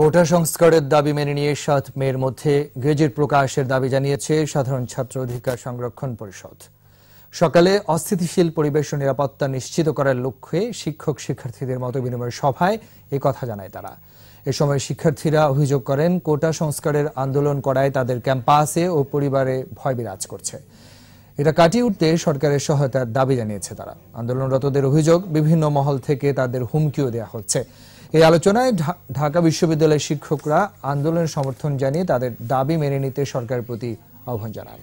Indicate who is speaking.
Speaker 1: কোটা সংস্কারের দাবি মেনে নিয়ে সাত মেয়ের মধ্যে গেজেট প্রকাশের দাবি জানিয়েছে সাধারণ ছাত্র অধিকার সংরক্ষণ পরিষদ সকালে অস্থিতিশীল পরিবেশ ও নিরাপত্তা নিশ্চিত করার লক্ষ্যে শিক্ষক শিক্ষার্থীদের মত বিনিময় সভায় এ কথা জানায় তারা এ সময় শিক্ষার্থীরা অভিযোগ করেন কোটা সংস্কারের আন্দোলন করায় তাদের ক্যাম্পাসে ও পরিবারে ভয় বিরাজ করছে এটা কাটিয়ে উঠতে সরকারের সহায়তার দাবি জানিয়েছে তারা আন্দোলনরতদের অভিযোগ বিভিন্ন মহল থেকে তাদের হুমকিও দেওয়া হচ্ছে এই আলোচনায় ঢাকা বিশ্ববিদ্যালয়ের শিক্ষকরা আন্দোলন সমর্থন জানিয়ে তাদের দাবি মেনে নিতে সরকারের প্রতি আহ্বান জানান